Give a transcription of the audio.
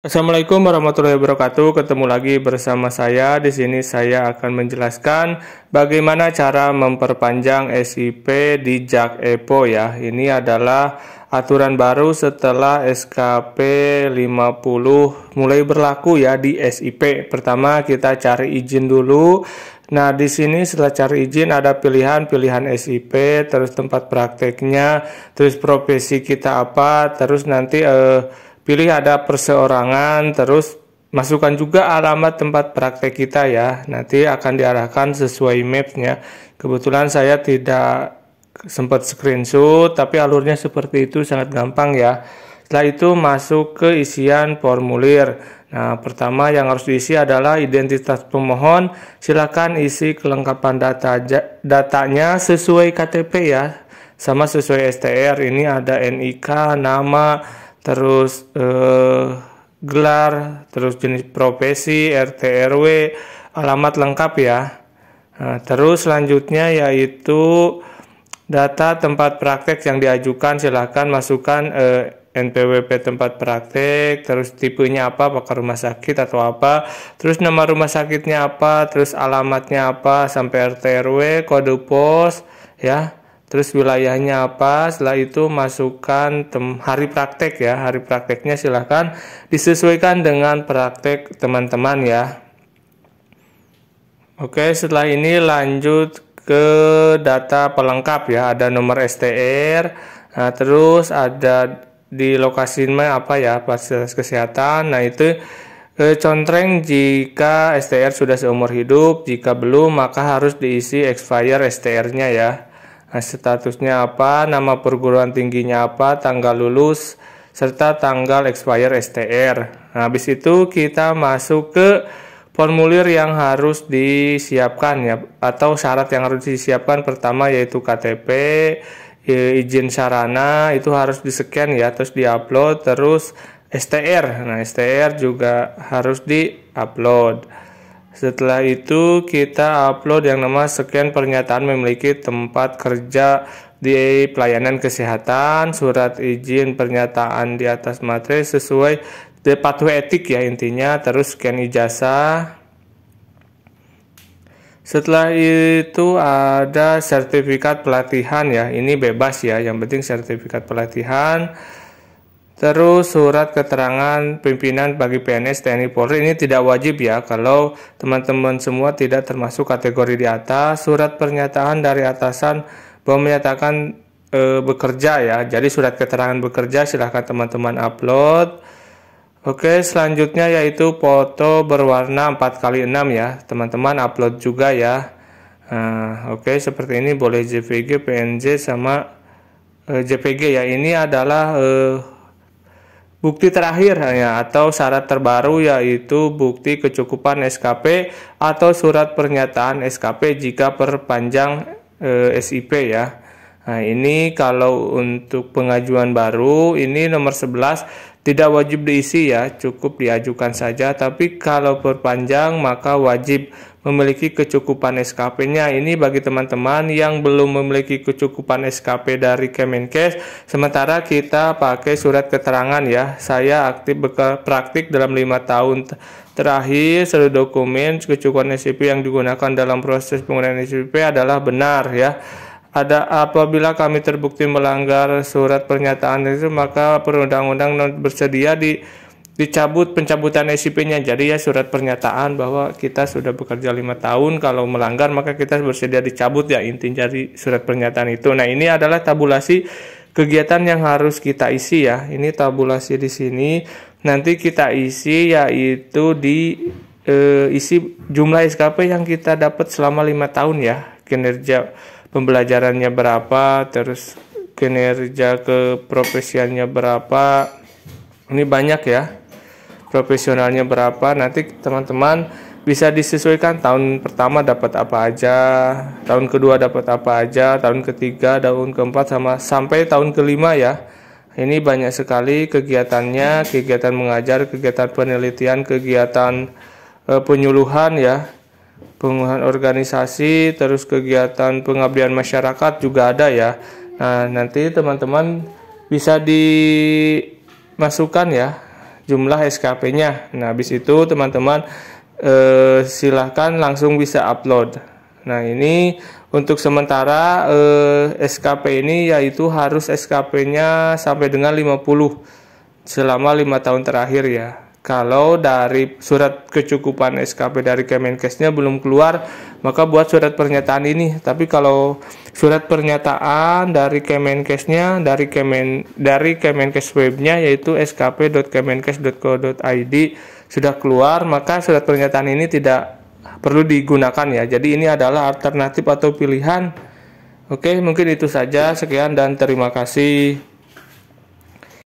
Assalamualaikum warahmatullahi wabarakatuh. Ketemu lagi bersama saya. Di sini saya akan menjelaskan bagaimana cara memperpanjang SIP di Jak Epo ya. Ini adalah aturan baru setelah SKP 50 mulai berlaku ya di SIP. Pertama kita cari izin dulu. Nah, di sini setelah cari izin ada pilihan-pilihan SIP, terus tempat prakteknya, terus profesi kita apa, terus nanti eh pilih ada perseorangan terus masukkan juga alamat tempat praktek kita ya nanti akan diarahkan sesuai mapnya kebetulan saya tidak sempat screenshot tapi alurnya seperti itu sangat gampang ya setelah itu masuk ke isian formulir nah pertama yang harus diisi adalah identitas pemohon silakan isi kelengkapan data datanya sesuai KTP ya sama sesuai STR ini ada NIK nama terus eh, gelar, terus jenis profesi, RT RW, alamat lengkap ya. Nah, terus selanjutnya yaitu data tempat praktek yang diajukan silahkan masukkan eh, NPWP tempat praktek, terus tipenya apa, apakah rumah sakit atau apa, terus nama rumah sakitnya apa, terus alamatnya apa, sampai RT RW, kode pos, ya terus wilayahnya apa setelah itu masukkan tem hari praktek ya hari prakteknya silahkan disesuaikan dengan praktek teman-teman ya oke setelah ini lanjut ke data pelengkap ya ada nomor STR nah terus ada di mana apa ya fasilitas kesehatan nah itu e, Contreng jika STR sudah seumur hidup, jika belum maka harus diisi expire STR-nya ya. Nah, statusnya apa, nama perguruan tingginya apa, tanggal lulus, serta tanggal expire STR. Nah, habis itu kita masuk ke formulir yang harus disiapkan ya atau syarat yang harus disiapkan pertama yaitu KTP, izin sarana itu harus di-scan ya, terus di-upload, terus STR. Nah, STR juga harus di-upload. Setelah itu kita upload yang nama sekian pernyataan memiliki tempat kerja di pelayanan kesehatan, surat izin pernyataan di atas materi sesuai patuh etik ya intinya, terus scan ijazah. Setelah itu ada sertifikat pelatihan ya, ini bebas ya, yang penting sertifikat pelatihan Terus surat keterangan pimpinan bagi PNS TNI Polri ini tidak wajib ya kalau teman-teman semua tidak termasuk kategori di atas. Surat pernyataan dari atasan bahwa menyatakan e, bekerja ya. Jadi surat keterangan bekerja silahkan teman-teman upload. Oke, selanjutnya yaitu foto berwarna 4x6 ya. Teman-teman upload juga ya. Nah, oke, seperti ini boleh JPG, PNG sama e, JPG ya. Ini adalah e, Bukti terakhir ya, atau syarat terbaru yaitu bukti kecukupan SKP atau surat pernyataan SKP jika perpanjang e, eh, SIP ya. Nah, ini kalau untuk pengajuan baru ini nomor 11 tidak wajib diisi ya, cukup diajukan saja tapi kalau perpanjang maka wajib memiliki kecukupan SKP-nya. Ini bagi teman-teman yang belum memiliki kecukupan SKP dari Kemenkes, sementara kita pakai surat keterangan ya. Saya aktif praktik dalam lima tahun terakhir seluruh dokumen kecukupan SIP yang digunakan dalam proses penggunaan SIP adalah benar ya ada apabila kami terbukti melanggar surat pernyataan itu maka perundang-undang bersedia di dicabut pencabutan SIP-nya. Jadi ya surat pernyataan bahwa kita sudah bekerja lima tahun, kalau melanggar maka kita bersedia dicabut ya inti dari surat pernyataan itu. Nah ini adalah tabulasi kegiatan yang harus kita isi ya. Ini tabulasi di sini. Nanti kita isi yaitu di e, isi jumlah SKP yang kita dapat selama lima tahun ya. Kinerja pembelajarannya berapa, terus kinerja keprofesiannya berapa. Ini banyak ya profesionalnya berapa nanti teman-teman bisa disesuaikan tahun pertama dapat apa aja tahun kedua dapat apa aja tahun ketiga tahun keempat sama sampai tahun kelima ya ini banyak sekali kegiatannya kegiatan mengajar kegiatan penelitian kegiatan e, penyuluhan ya penguhan organisasi terus kegiatan pengabdian masyarakat juga ada ya nah nanti teman-teman bisa dimasukkan ya jumlah SKP-nya. Nah, habis itu teman-teman eh, silahkan langsung bisa upload. Nah, ini untuk sementara eh, SKP ini yaitu harus SKP-nya sampai dengan 50 selama 5 tahun terakhir ya. Kalau dari surat kecukupan SKP dari Kemenkesnya belum keluar, maka buat surat pernyataan ini. Tapi kalau surat pernyataan dari Kemenkesnya, dari Kemen dari Kemenkes webnya yaitu skp.kemenkes.co.id sudah keluar, maka surat pernyataan ini tidak perlu digunakan ya. Jadi ini adalah alternatif atau pilihan. Oke, mungkin itu saja. Sekian dan terima kasih.